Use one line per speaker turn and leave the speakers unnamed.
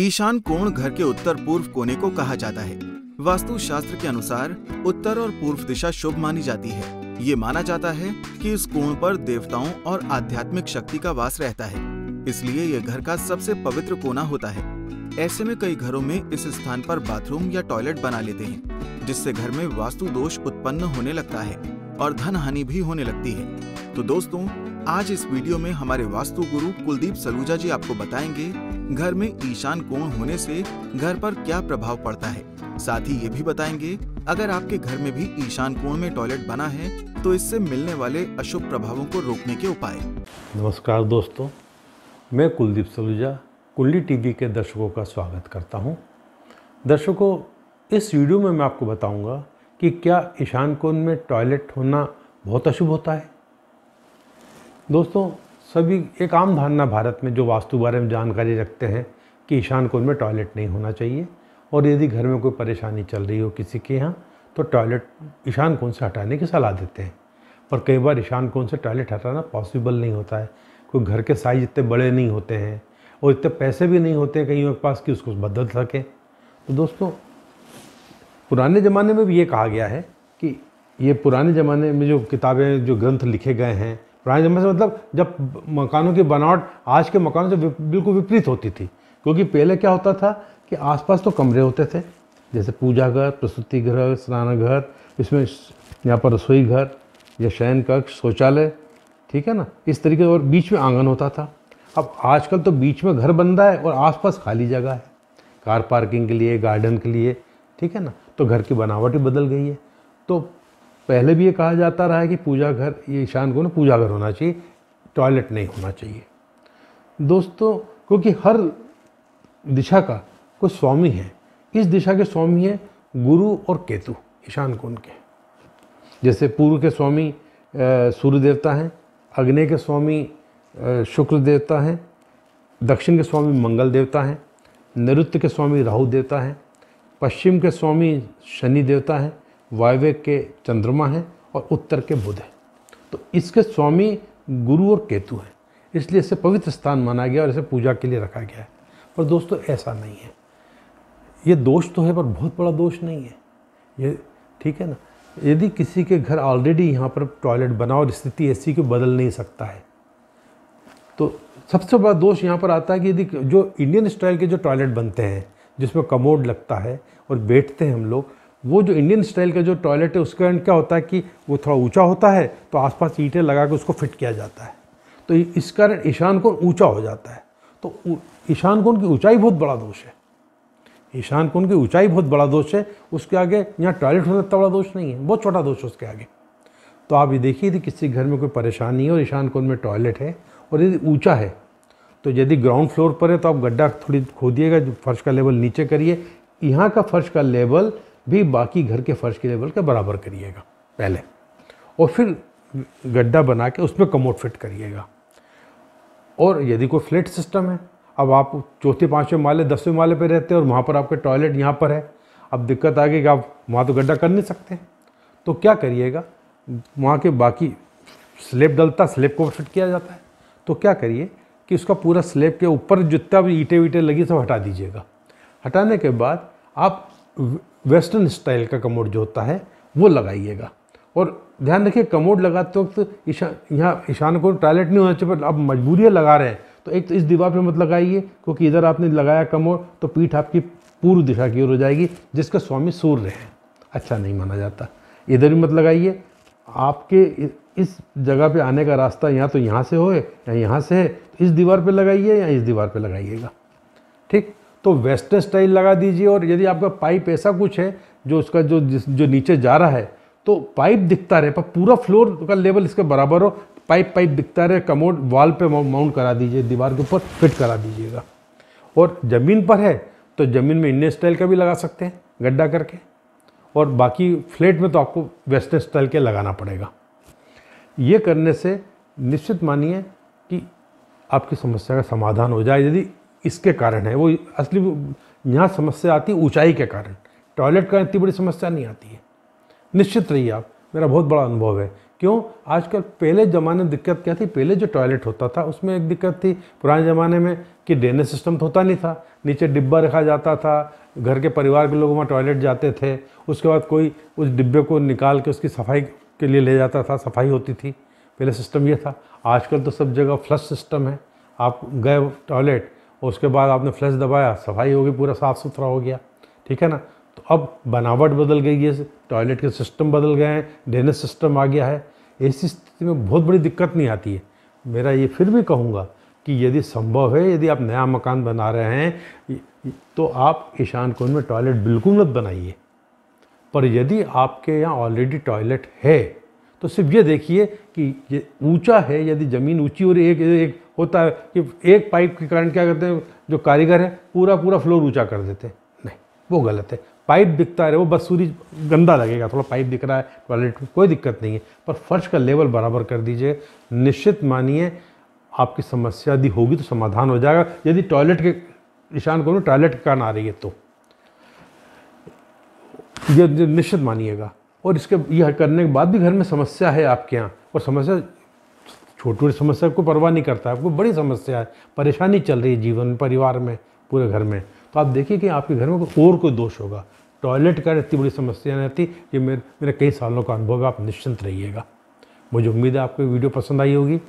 ईशान कोण घर के उत्तर पूर्व कोने को कहा जाता है वास्तु शास्त्र के अनुसार उत्तर और पूर्व दिशा शुभ मानी जाती है ये माना जाता है कि इस कोण पर देवताओं और आध्यात्मिक शक्ति का वास रहता है इसलिए यह घर का सबसे पवित्र कोना होता है ऐसे में कई घरों में इस स्थान पर बाथरूम या टॉयलेट बना लेते हैं जिससे घर में वास्तु दोष उत्पन्न होने लगता है और धन हानि भी होने लगती है तो दोस्तों आज इस वीडियो में हमारे वास्तु गुरु कुलदीप सलूजा जी आपको बताएंगे घर में ईशान कोण होने से घर पर क्या प्रभाव पड़ता है साथ ही ये भी बताएंगे अगर आपके घर में भी ईशान कोण में टॉयलेट बना है तो इससे मिलने वाले अशुभ प्रभावों को रोकने के उपाय
नमस्कार दोस्तों मैं कुलदीप सलूजा कुल्ली टीवी के दर्शकों का स्वागत करता हूँ दर्शकों इस वीडियो में मैं आपको बताऊंगा कि क्या ईशान कोण में टॉयलेट होना बहुत अशुभ होता है दोस्तों सभी एक आम धारणा भारत में जो वास्तु बारे में जानकारी रखते हैं कि ईशान कोण में टॉयलेट नहीं होना चाहिए और यदि घर में कोई परेशानी चल रही हो किसी के यहाँ तो टॉयलेट ईशान कोण से हटाने की सलाह देते हैं पर कई बार ईशान कोण से टॉयलेट हटाना पॉसिबल नहीं होता है कोई घर के साइज इतने बड़े नहीं होते हैं और इतने पैसे भी नहीं होते कहीं के पास कि उसको बदल सकें तो दोस्तों पुराने ज़माने में भी ये कहा गया है कि ये पुराने ज़माने में जो किताबें जो ग्रंथ लिखे गए हैं રાજમસ મતલબ જબ મકાનો કે બનાટ આજ કે મકાનો સે બિલકુલ વિપરીત હોતી થી ક્યોકી પેલે ક્યા હોતા થા કે આસપાસ તો કમરે હોતે થે જૈસે પૂજા ઘર પ્રસ્તુતિ ઘર સ્નાન ઘર ઇસમે યા પર રસોઈ ઘર યા શયન કક્ષ शौचालय ઠીક હે ના ઇસ તરીકે ઓર બીચ મે આંગન હોતા થા અબ આજકલ તો બીચ મે ઘર બnda હે ઓર આસપાસ ખાલી જગ્યા હે કાર પાર્કિંગ કે લિયે ગાર્ડન કે લિયે ઠીક હે ના તો ઘર કી બનાવટ બદલ ગઈ હે તો पहले भी ये कहा जाता रहा है कि पूजा घर ये ईशान को ना पूजा घर होना चाहिए टॉयलेट नहीं होना चाहिए दोस्तों क्योंकि हर दिशा का कोई स्वामी है इस दिशा के स्वामी हैं गुरु और केतु ईशान कोण के जैसे पूर्व के स्वामी सूर्य देवता हैं अग्नि के स्वामी शुक्र देवता हैं दक्षिण के स्वामी मंगल देवता हैं नृत्य के स्वामी राहु देवता हैं पश्चिम के स्वामी शनि देवता हैं वायव्य के चंद्रमा हैं और उत्तर के बुध हैं तो इसके स्वामी गुरु और केतु हैं इसलिए इसे पवित्र स्थान माना गया और इसे पूजा के लिए रखा गया है पर दोस्तों ऐसा नहीं है ये दोष तो है पर बहुत बड़ा दोष नहीं है ये ठीक है ना यदि किसी के घर ऑलरेडी यहाँ पर टॉयलेट बना और स्थिति ऐसी को बदल नहीं सकता है तो सबसे बड़ा दोष यहाँ पर आता है कि यदि जो इंडियन स्टाइल के जो टॉयलेट बनते हैं जिसमें कमोड लगता है और बैठते हैं हम लोग वो जो इंडियन स्टाइल का जो टॉयलेट है उसके एंड क्या होता है कि वो थोड़ा ऊंचा होता है तो आसपास ईंटें लगा के उसको फिट किया जाता है तो इस कारण ईशान कोण ऊंचा हो जाता है तो ईशान कोण की ऊंचाई बहुत बड़ा दोष है ईशान कोण की ऊंचाई बहुत बड़ा दोष है उसके आगे यहाँ टॉयलेट होना इतना बड़ा दोष नहीं है बहुत छोटा दोष है उसके आगे तो आप ये देखिए यदि किसी घर में कोई परेशानी है और ईशान कोण में टॉयलेट है और यदि ऊँचा है तो यदि ग्राउंड फ्लोर पर है तो आप गड्ढा थोड़ी खोदिएगा फर्श का लेवल नीचे करिए यहाँ का फर्श का लेवल भी बाकी घर के फर्श के लेवल के बराबर करिएगा पहले और फिर गड्ढा बना के उसमें कमोड फिट करिएगा और यदि कोई फ्लैट सिस्टम है अब आप चौथे पाँचवें माले दसवें माले पर रहते हैं और वहाँ पर आपके टॉयलेट यहाँ पर है अब दिक्कत आ गई कि आप वहाँ तो गड्ढा कर नहीं सकते तो क्या करिएगा वहाँ के बाकी स्लेब डलता स्लेब को फिट किया जाता है तो क्या करिए कि उसका पूरा स्लेब के ऊपर जितना भी ईटे वीटे लगी सब हटा दीजिएगा हटाने के बाद आप वेस्टर्न स्टाइल का कमोड जो होता है वो लगाइएगा और ध्यान रखिए कमोड लगाते वक्त तो यहाँ ईशान को टॉयलेट नहीं होना चाहिए पर आप मजबूरियाँ लगा रहे हैं तो एक तो इस दीवार पे मत लगाइए क्योंकि इधर आपने लगाया कमोड तो पीठ आपकी पूर्व दिशा की ओर हो जाएगी जिसका स्वामी सूर्य है अच्छा नहीं माना जाता इधर भी मत लगाइए आपके इस जगह पे आने का रास्ता या तो यहाँ से हो या यहाँ से है तो इस दीवार पे लगाइए या इस दीवार पे लगाइएगा ठीक तो वेस्टर्न स्टाइल लगा दीजिए और यदि आपका पाइप ऐसा कुछ है जो उसका जो जो नीचे जा रहा है तो पाइप दिखता रहे पर पूरा फ्लोर का लेवल इसके बराबर हो पाइप पाइप दिखता रहे कमोड वॉल पे माउंट करा दीजिए दीवार के ऊपर फिट करा दीजिएगा और ज़मीन पर है तो ज़मीन में इंडियन स्टाइल का भी लगा सकते हैं गड्ढा करके और बाकी फ्लैट में तो आपको वेस्टर्न स्टाइल के लगाना पड़ेगा ये करने से निश्चित मानिए कि आपकी समस्या का समाधान हो जाए यदि इसके कारण है वो असली यहाँ समस्या आती है ऊँचाई के कारण टॉयलेट का इतनी बड़ी समस्या नहीं आती है निश्चित रहिए आप मेरा बहुत बड़ा अनुभव है क्यों आजकल पहले ज़माने में दिक्कत क्या थी पहले जो टॉयलेट होता था उसमें एक दिक्कत थी पुराने ज़माने में कि ड्रेनेज सिस्टम तो होता नहीं था नीचे डिब्बा रखा जाता था घर के परिवार के लोग वहाँ टॉयलेट जाते थे उसके बाद कोई उस डिब्बे को निकाल के उसकी सफाई के लिए ले जाता था सफाई होती थी पहले सिस्टम ये था आजकल तो सब जगह फ्लश सिस्टम है आप गए टॉयलेट उसके बाद आपने फ्लश दबाया सफाई होगी पूरा साफ़ सुथरा हो गया ठीक है ना तो अब बनावट बदल गई है टॉयलेट के सिस्टम बदल गए हैं ड्रेनेज सिस्टम आ गया है ऐसी स्थिति में बहुत बड़ी दिक्कत नहीं आती है मेरा ये फिर भी कहूँगा कि यदि संभव है यदि आप नया मकान बना रहे हैं तो आप ईशान कुंड में टॉयलेट बिल्कुल मत बनाइए पर यदि आपके यहाँ ऑलरेडी टॉयलेट है तो सिर्फ ये देखिए कि ये ऊंचा है यदि ज़मीन ऊंची हो रही है एक एक होता है कि एक पाइप के कारण क्या करते हैं जो कारीगर है पूरा पूरा फ्लोर ऊंचा कर देते हैं नहीं वो गलत है पाइप दिखता रहे वो बस सूरज गंदा लगेगा थोड़ा पाइप दिख रहा है टॉयलेट में कोई दिक्कत नहीं है पर फर्श का लेवल बराबर कर दीजिए निश्चित मानिए आपकी समस्या यदि होगी तो समाधान हो जाएगा यदि टॉयलेट के निशान करूँ टॉयलेट के कारण आ रही है तो ये निश्चित मानिएगा और इसके यह करने के बाद भी घर में समस्या है आपके यहाँ और समस्या छोटी छोटी समस्या को परवाह नहीं करता आपको बड़ी समस्या है परेशानी चल रही है जीवन परिवार में पूरे घर में तो आप देखिए कि आपके घर में कोई और कोई दोष होगा टॉयलेट का इतनी बड़ी समस्या नहीं आती ये मेरे मेरे कई सालों का अनुभव है आप निश्चिंत रहिएगा मुझे उम्मीद है आपको वीडियो पसंद आई होगी